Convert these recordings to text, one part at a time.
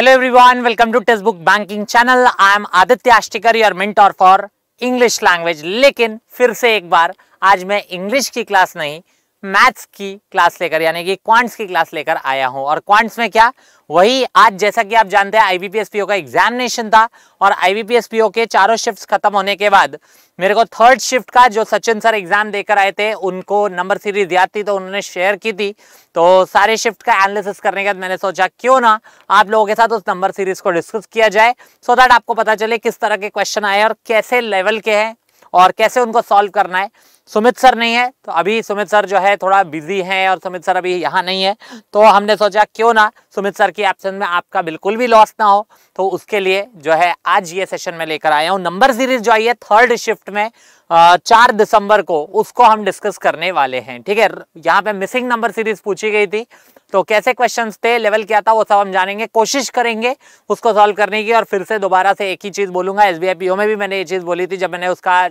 hello everyone welcome to test book banking channel I am Aditya Ashtikar your mentor for English language लेकिन फिर से एक बार आज मैं इंग्लिश की क्लास नहीं मैथ्स की क्लास लेकर यानी कि क्वांट्स की क्लास लेकर आया हूं और क्वांट्स में क्या वही आज जैसा कि आप जानते हैं आईबीपीएस पीओ का एग्जामिनेशन था और आईबीपीएस पीओ के चारों शिफ्ट्स खत्म होने के बाद मेरे को थर्ड शिफ्ट का जो सचिन सर एग्जाम देकर आए थे उनको नंबर सीरीज याद थी तो उन्होंने शेयर की थी तो सारे शिफ्ट का एनालिसिस करने के बाद मैंने सोचा क्यों ना आप लोगों के साथ उस नंबर सीरीज को डिस्कस किया जाए सो दैट आपको पता चले किस तरह के क्वेश्चन आए और कैसे लेवल के हैं और कैसे उनको सॉल्व करना है सुमित सर नहीं है तो अभी सुमित सर जो है थोड़ा बिजी हैं और सुमित सर अभी यहाँ नहीं है तो हमने सोचा क्यों ना सुमित सर की एब्सेंस में आपका बिल्कुल भी लॉस ना हो तो उसके लिए जो है आज ये सेशन में लेकर आया हूँ नंबर सीरीज जो आई है थर्ड शिफ्ट में चार दिसंबर को उसको हम डिस्कस करने वाले हैं ठीक है यहाँ पे मिसिंग नंबर सीरीज पूछी गई थी तो कैसे क्वेश्चंस थे लेवल क्या था वो सब हम जानेंगे कोशिश करेंगे उसको सॉल्व करने की और फिर से दोबारा से एक ही चीज़ बोलूंगा एस बी में भी मैंने ये चीज़ बोली थी जब मैंने उसका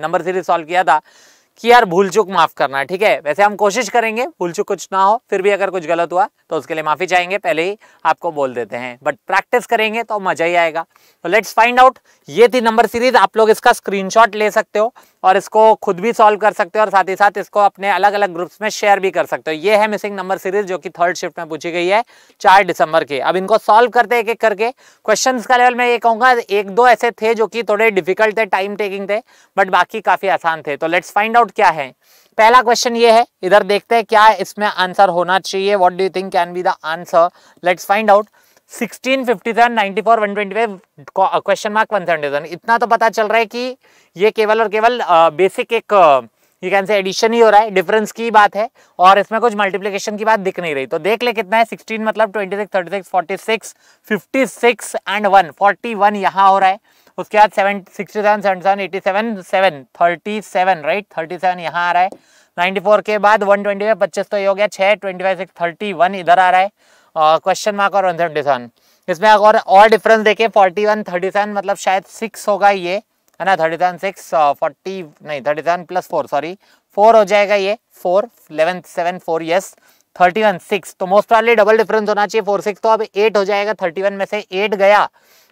नंबर सीरीज सॉल्व किया था कि यार भूल चुक माफ करना ठीक है वैसे हम कोशिश करेंगे भूल चुक कुछ ना हो फिर भी अगर कुछ गलत हुआ तो उसके लिए माफी चाहेंगे पहले ही आपको बोल देते हैं बट प्रैक्टिस करेंगे तो मजा ही आएगा तो लेट्स फाइंड आउट ये थी नंबर सीरीज आप लोग इसका स्क्रीनशॉट ले सकते हो और इसको खुद भी सॉल्व कर सकते हो और साथ ही साथ इसको अपने अलग अलग ग्रुप्स में शेयर भी कर सकते हो ये है मिसिंग नंबर सीरीज जो कि थर्ड शिफ्ट में पूछी गई है चार दिसंबर की अब इनको सॉल्व करते एक एक करके क्वेश्चन का लेवल मैं ये कहूंगा एक दो ऐसे थे जो कि थोड़े डिफिकल्ट थे टाइम टेकिंग थे बट बाकी काफी आसान थे तो लेट्स फाइंड आउट डाउट क्या है पहला क्वेश्चन ये है इधर देखते हैं क्या इसमें आंसर होना चाहिए what do you think can be the answer let's find out 1657, 94, 125 question mark 177 इतना तो पता चल रहा है कि ये केवल और केवल बेसिक uh, एक ये कैन से एडिशन ही हो रहा है डिफरेंस की बात है और इसमें कुछ मल्टीप्लिकेशन की बात दिख नहीं रही तो देख ले कितना है 16 मतलब 26, 36, 46, 56 एंड 1, 41 यहाँ हो रहा है उसके बाद seven sixty seven seven seven eighty seven seven thirty seven right thirty seven यहाँ आ रहा है नाइन्टी फोर के बाद वन ट्वेंटी फाइव पच्चीस तो ये हो गया छः twenty five six thirty one इधर आ रहा है और क्वेश्चन मार्क और वन सेवेंटी सेवन इसमें अगर और डिफरेंस देखें फोर्टी वन थर्टी सेवन मतलब शायद सिक्स होगा ये है ना थर्टी सेवन सिक्स फोर्टी नहीं thirty seven plus four sorry four हो जाएगा ये four eleven seven four yes thirty one six तो मोस्ट वाली डबल डिफरेंस होना चाहिए फोर सिक्स तो अब एट हो जाएगा थर्टी वन में से एट गया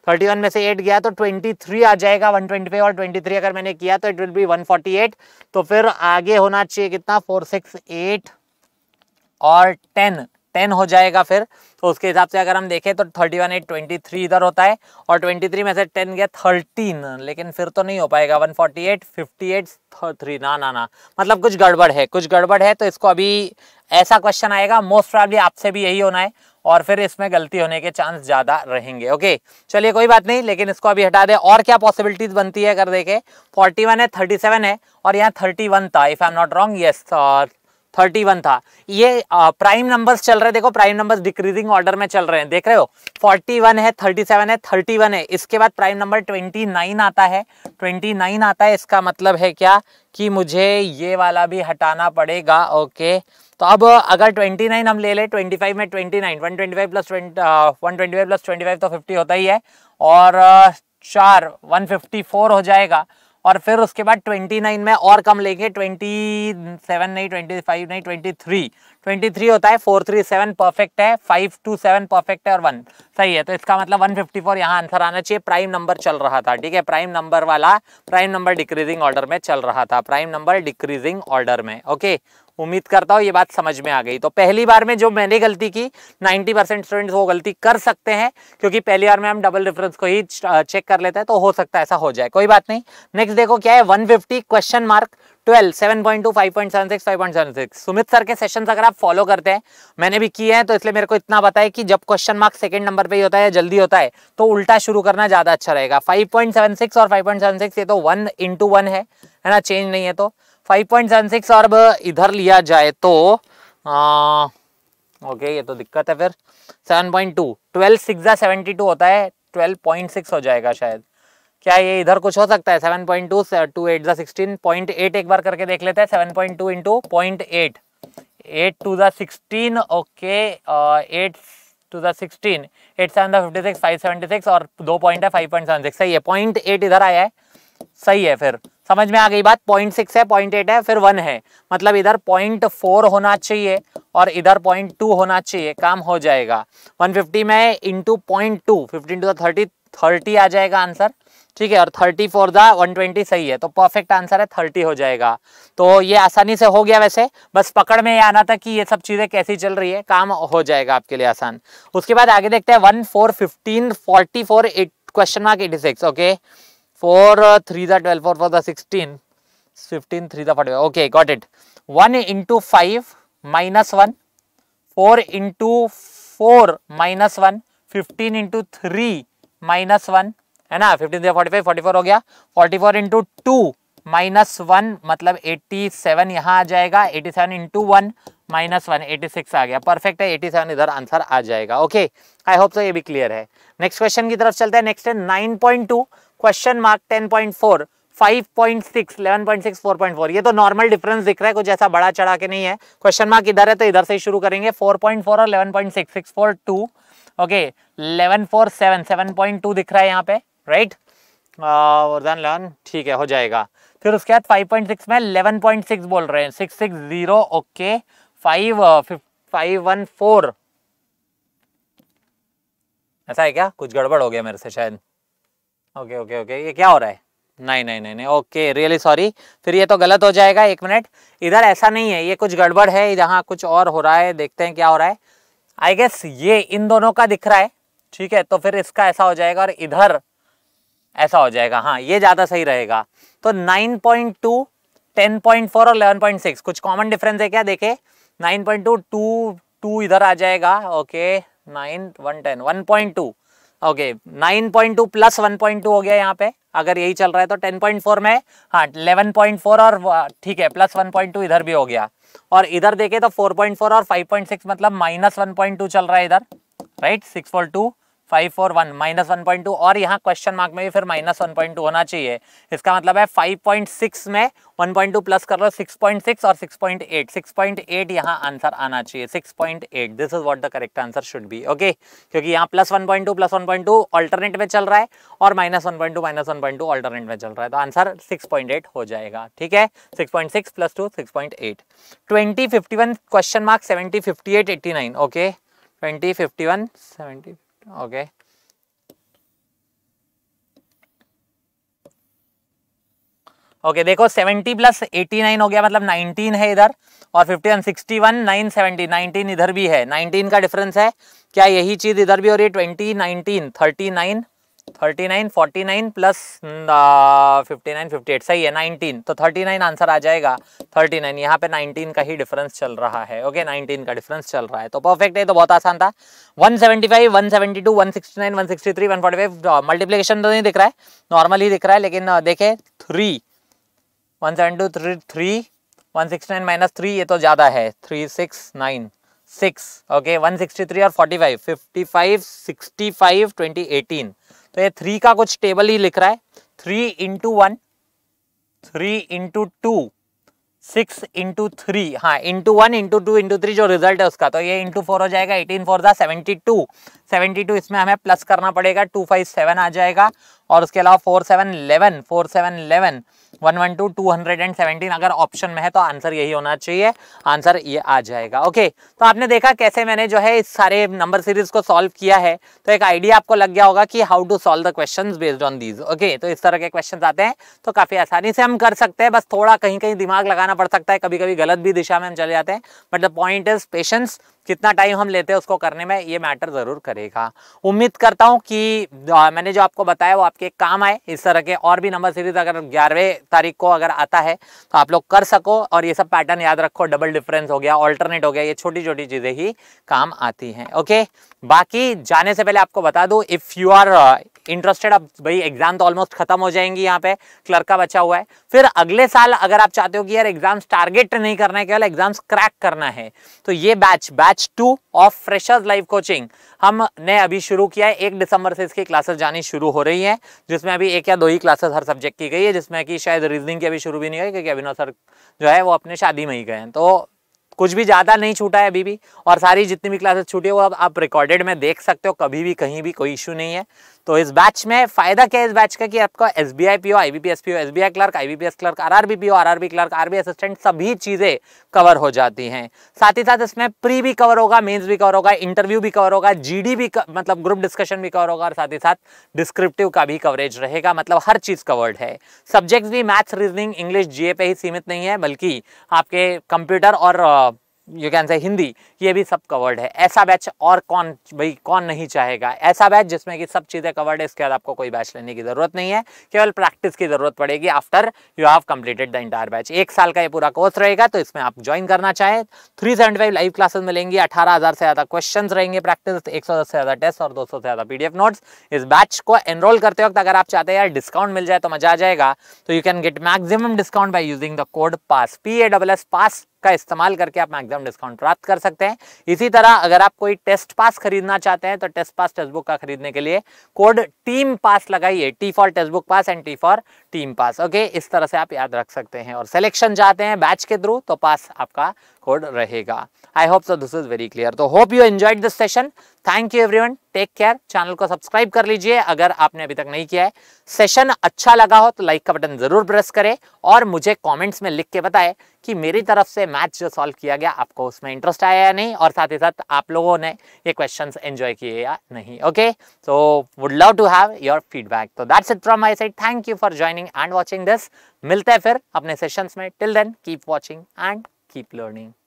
थर्टी में से एट गया तो ट्वेंटी आ जाएगा वन और ट्वेंटी अगर मैंने किया तो इट विल बी वन तो फिर आगे होना चाहिए कितना फोर सिक्स एट और टेन टेन हो जाएगा फिर तो उसके हिसाब से अगर हम देखें तो thirty one eight twenty three इधर होता है और ट्वेंटी थ्री में से टेन गया थर्टीन लेकिन फिर तो नहीं हो पाएगा one forty eight fifty eight three ना ना ना मतलब कुछ गड़बड़ है कुछ गड़बड़ है तो इसको अभी ऐसा क्वेश्चन आएगा मोस्ट प्रॉब्ली आपसे भी यही होना है और फिर इसमें गलती होने के चांस ज़्यादा रहेंगे ओके चलिए कोई बात नहीं लेकिन इसको अभी हटा दें और क्या पॉसिबिलिटीज़ बनती है अगर देखें 41 है 37 है और यहाँ 31 था if I am not wrong yes thirty one था ये प्राइम नंबर्स चल रहे हैं देखो प्राइम नंबर्स डिक्रीजिंग ऑर्डर में चल रहे हैं देख रहे हो फोर्टी वन है थर्टी सेवन है थर्टी वन है इसके बाद प्राइम नंबर ट्वेंटी नाइन आता है ट्वेंटी नाइन आता है इसका मतलब है क्या कि मुझे ये वाला भी हटाना पड़ेगा ओके तो अब अगर नाइन हम ले लें फाइव में twenty five plus one twenty five plus twenty five तो फिफ्टी होता ही है और चार वन फिफ्टी फोर हो जाएगा और फिर उसके बाद 29 में और कम लेंगे 27 नहीं 25 नहीं 23 23 होता है 437 परफेक्ट है 527 परफेक्ट है और वन सही है तो इसका मतलब 154 फिफ्टी यहाँ आंसर आना चाहिए प्राइम नंबर चल रहा था ठीक है प्राइम नंबर वाला प्राइम नंबर डिक्रीजिंग ऑर्डर में चल रहा था प्राइम नंबर डिक्रीजिंग ऑर्डर में ओके उम्मीद करता हूँ ये बात समझ में आ गई तो पहली बार में जो मैंने गलती की 90 परसेंट स्टूडेंट्स वो गलती कर सकते हैं क्योंकि पहली बार में हम डबल रेफरेंस को ही चेक कर लेते हैं तो हो सकता है ऐसा हो जाए कोई बात नहीं नेक्स्ट देखो क्या है one question mark 12, 7.2, 5.76, 5.76 Sumit sir के सेशन अगर आप फॉलो करते हैं मैंने भी किए हैं तो इसलिए मेरे को इतना पता है कि जब क्वेश्चन मार्क सेकंड नंबर पे ही होता है जल्दी होता है तो उल्टा शुरू करना ज़्यादा अच्छा रहेगा 5.76 और 5.76 ये तो वन इंटू वन है है ना चेंज नहीं है तो फाइव पॉइंट सेवन सिक्स और अब इधर लिया जाए तो आ, ओके ये तो दिक्कत है फिर seven point two twelve six seventy two होता है ट्वेल्व पॉइंट सिक्स हो जाएगा शायद क्या ये इधर कुछ हो सकता है seven point two two eight sixteen point eight एक बार करके देख लेते हैं seven point two into point eight eight two sixteen okay eight two sixteen eight seven ज़ा fifty six five seventy six और दो पॉइंट है फाइव पॉइंट सेवन सिक्स सही है पॉइंट एट इधर आया है सही है फिर समझ में आ गई बात पॉइंट सिक्स है पॉइंट एट है फिर वन है मतलब इधर पॉइंट फोर होना चाहिए और इधर पॉइंट टू होना चाहिए काम हो जाएगा वन फिफ्टी में into point two fifty into thirty thirty आ जाएगा आंसर ठीक है और थर्टी फोर दा वन ट्वेंटी सही है तो परफेक्ट आंसर है थर्टी हो जाएगा तो ये आसानी से हो गया वैसे बस पकड़ में ये आना था कि ये सब चीज़ें कैसी चल रही है काम हो जाएगा आपके लिए आसान उसके बाद आगे देखते हैं one four fifteen forty four eight question mark eighty six okay four three 3 twelve four four sixteen fifteen three 15 five okay got it one into five minus one four into four minus one fifteen into three minus one है ना fifteen three forty five forty four हो गया forty four into two minus one मतलब seven यहाँ आ जाएगा eighty seven into one minus one eighty six आ गया परफेक्ट है सेवन इधर आंसर आ जाएगा ओके आई होप सो ये भी क्लियर है नेक्स्ट क्वेश्चन की तरफ चलते हैं नेक्स्ट है two question mark ten point four five point six eleven point six four point four ये तो नॉर्मल डिफरेंस दिख रहा है कुछ ऐसा बड़ा चढ़ा के नहीं है क्वेश्चन मार्क इधर है तो इधर से ही शुरू करेंगे फोर पॉइंट फोर और eleven point six six four two okay eleven four seven seven point two दिख रहा है यहाँ पे राइट और देन इलेवन ठीक है हो जाएगा फिर उसके बाद फाइव पॉइंट सिक्स में इलेवन पॉइंट सिक्स बोल रहे हैं six six zero okay five five one four ऐसा है क्या कुछ गड़बड़ हो गया मेरे से शायद ओके ओके ओके ये क्या हो रहा है नहीं नहीं नहीं नहीं ओके रियली सॉरी फिर ये तो गलत हो जाएगा एक मिनट इधर ऐसा नहीं है ये कुछ गड़बड़ है यहाँ कुछ और हो रहा है देखते हैं क्या हो रहा है आई गेस ये इन दोनों का दिख रहा है ठीक है तो फिर इसका ऐसा हो जाएगा और इधर ऐसा हो जाएगा हाँ ये ज़्यादा सही रहेगा तो 9.2 फोर और सिक्स कुछ कॉमन डिफरेंस है क्या देखे टू टू टू इधर आ जाएगा okay nine one ten one point two okay nine point two plus one point two हो गया यहाँ पे अगर यही चल रहा है तो टेन पॉइंट फोर में हाँ इलेवन पॉइंट फोर और ठीक है प्लस वन पॉइंट टू इधर भी हो गया और इधर देखे तो फोर पॉइंट फोर और फाइव पॉइंट सिक्स मतलब माइनस वन पॉइंट टू चल रहा है इधर right six four two five four one minus one point two और यहाँ क्वेश्चन मार्क में भी फिर माइनस वन पॉइंट टू होना चाहिए इसका मतलब है फाइव पॉइंट सिक्स में वन पॉइंट टू प्लस कर लो सिक्स पॉइंट सिक्स और six point eight six point eight यहाँ आंसर आना चाहिए six point eight this is what the correct answer should be okay क्योंकि यहाँ plus one point two plus one point two alternate में चल रहा है और minus one point two minus one point two alternate में चल रहा है तो आंसर सिक्स पॉइंट एट हो जाएगा ठीक है six point six plus two six point eight twenty fifty one question mark seventy fifty eight eighty nine okay twenty fifty one seventy okay okay okay, देखो 70 प्लस 89 हो गया मतलब 19 है इधर और 51 61 970 19 इधर भी है 19 का डिफरेंस है क्या यही चीज इधर भी हो रही है 20 19 39 thirty nine forty nine plus hmm, fifty nine fifty eight सही है नाइनटीन तो थर्टी नाइन आंसर आ जाएगा थर्टी नाइन यहाँ पे नाइनटीन का ही डिफरेंस चल रहा है ओके नाइनटीन का डिफरेंस चल रहा है तो परफेक्ट है तो बहुत आसान था one seventy five one seventy two one sixty nine one sixty three one forty five multiplication तो, तो नहीं दिख रहा है नॉर्मल ही दिख रहा है लेकिन देखे three one seven two three three one sixty nine minus three ये तो ज़्यादा है three six nine six okay one sixty three और forty five fifty five sixty five twenty eighteen तो ये थ्री का कुछ टेबल ही लिख रहा है three into one three into two six into three हाँ into one into two into three जो रिजल्ट है उसका तो ये इंटू फोर हो जाएगा एटीन फोर था सेवेंटी टू सेवेंटी टू इसमें हमें प्लस करना पड़ेगा टू फाइव सेवन आ जाएगा और उसके अलावा four seven eleven four seven eleven one one two two hundred and seventeen अगर ऑप्शन में है तो आंसर यही होना चाहिए आंसर ये आ जाएगा ओके तो आपने देखा कैसे मैंने जो है इस सारे नंबर सीरीज को सॉल्व किया है तो एक आइडिया आपको लग गया होगा कि how to solve the question based on these okay तो इस तरह के क्वेश्चन आते हैं तो काफ़ी आसानी से हम कर सकते हैं बस थोड़ा कहीं कहीं दिमाग लगाना पड़ सकता है कभी कभी गलत भी दिशा में हम चले जाते हैं but the point is patience कितना टाइम हम लेते हैं उसको करने में ये मैटर ज़रूर करेगा उम्मीद करता हूँ कि आ, मैंने जो आपको बताया वो आपके काम आए इस तरह के और भी नंबर सीरीज अगर ग्यारहवें तारीख को अगर आता है तो आप लोग कर सको और ये सब पैटर्न याद रखो डबल डिफरेंस हो गया ऑल्टरनेट हो गया ये छोटी छोटी चीज़ें ही काम आती हैं ओके बाकी जाने से पहले आपको बता दूँ इफ़ यू आर इंटरेस्टेड अब भाई एग्ज़ाम तो ऑलमोस्ट ख़त्म हो जाएंगी यहाँ पे क्लर्क का बचा हुआ है फिर अगले साल अगर आप चाहते हो कि यार एग्ज़ाम्स टारगेट नहीं करना है केवल एग्ज़ाम्स क्रैक करना है तो ये batch batch two of freshers live coaching हमने अभी शुरू किया है एक दिसंबर से इसकी क्लासेस जानी शुरू हो रही है जिसमें अभी एक या दो ही क्लासेस हर सब्जेक्ट की गई है जिसमें कि शायद रीजनिंग की अभी शुरू भी नहीं हुई क्योंकि अभिनव सर जो है वो अपने शादी में ही गए हैं तो कुछ भी ज़्यादा नहीं छूटा है अभी भी और सारी जितनी भी क्लासेस छूटी है वो अब आप रिकॉर्डेड में देख सकते हो कभी भी कहीं भी कोई इशू नहीं है तो इस बैच में फायदा क्या है इस बैच का कि आपका S B I P O I B P S P O S B I clerk I B P S clerk R R B P O R R B clerk R B assistant सभी चीज़ें cover हो जाती हैं साथ ही साथ इसमें pre भी cover होगा मेन्स भी कवर होगा इंटरव्यू भी कवर होगा जी डी भी मतलब ग्रुप डिस्कशन भी कवर होगा और साथ ही साथ डिस्क्रिप्टिव का भी कवरेज रहेगा मतलब हर चीज़ कवर्ड है सब्जेक्ट्स भी मैथ्स रीजनिंग इंग्लिश जी पे ही सीमित नहीं है बल्कि आपके कंप्यूटर और यू कैन से हिंदी ये भी सब कवर्ड है ऐसा बैच और कौन भाई कौन नहीं चाहेगा ऐसा बैच जिसमें कि सब चीज़ें कवर्ड है इसके बाद आपको कोई बैच लेने की ज़रूरत नहीं है केवल प्रैक्टिस की ज़रूरत पड़ेगी after you have completed the entire batch एक साल का ये पूरा कोर्स रहेगा तो इसमें आप ज्वाइन करना चाहें three seventy five live classes मिलेंगी अठारह हज़ार से ज़्यादा क्वेश्चन रहेंगे प्रैक्टिस एक सौ से ज़्यादा टेस्ट और दो सौ से ज़्यादा पी नोट्स इस बैच को एनरोल करते वक्त अगर आप चाहते हैं यार डिस्काउंट मिल जाए तो मज़ा आ जाएगा तो you can get maximum discount by using the code pass P A double S pass का इस्तेमाल करके आप मैक्सिमम डिस्काउंट प्राप्त कर सकते हैं इसी तरह अगर आप कोई टेस्ट पास खरीदना चाहते हैं तो टेस्ट पास टेस्ट बुक का खरीदने के लिए कोड टीम पास लगाइए T for test book pass and T for team pass okay इस तरह से आप याद रख सकते हैं और सिलेक्शन चाहते हैं बैच के थ्रू तो पास आपका कोड रहेगा I hope so this is very clear तो hope you enjoyed this session thank you everyone take care channel को सब्सक्राइब कर लीजिए अगर आपने अभी तक नहीं किया है सेशन अच्छा लगा हो तो लाइक का बटन जरूर प्रेस करें और मुझे कमेंट्स में लिख के बताएं कि मेरी तरफ से मैच जो सॉल्व किया गया आपको उसमें इंटरेस्ट आया या नहीं और साथ ही साथ आप लोगों ने ये क्वेश्चंस एंजॉय किए या नहीं okay so would love to have your feedback तो that's it from my side thank you for joining and watching this मिलते हैं फिर अपने सेशन में till then keep watching and keep learning